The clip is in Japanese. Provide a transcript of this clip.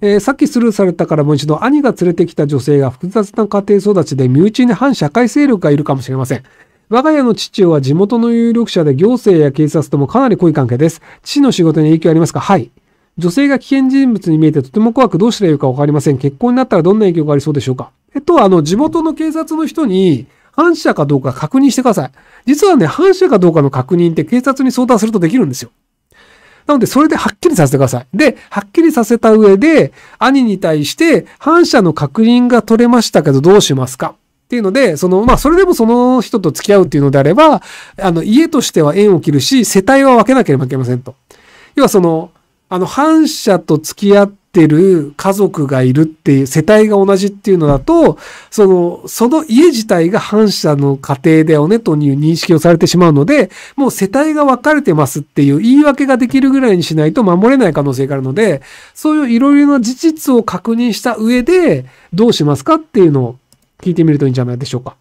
えー、さっきスルーされたからもう一度兄が連れてきた女性が複雑な家庭育ちで身内に反社会勢力がいるかもしれません。我が家の父は地元の有力者で行政や警察ともかなり濃い関係です。父の仕事に影響ありますかはい。女性が危険人物に見えてとても怖くどうしたらいいかわかりません。結婚になったらどんな影響がありそうでしょうかえっと、あの、地元の警察の人に、反社かどうか確認してください。実はね、反社かどうかの確認って警察に相談するとできるんですよ。なので、それではっきりさせてください。で、はっきりさせた上で、兄に対して、反射の確認が取れましたけど、どうしますかっていうので、その、まあ、それでもその人と付き合うっていうのであれば、あの、家としては縁を切るし、世帯は分けなければいけませんと。要はその、あの、反射と付き合って、ってる家族がいるっていう、世帯が同じっていうのだと、その、その家自体が反社の家庭だよねという認識をされてしまうので、もう世帯が分かれてますっていう言い訳ができるぐらいにしないと守れない可能性があるので、そういういろいろな事実を確認した上で、どうしますかっていうのを聞いてみるといいんじゃないでしょうか。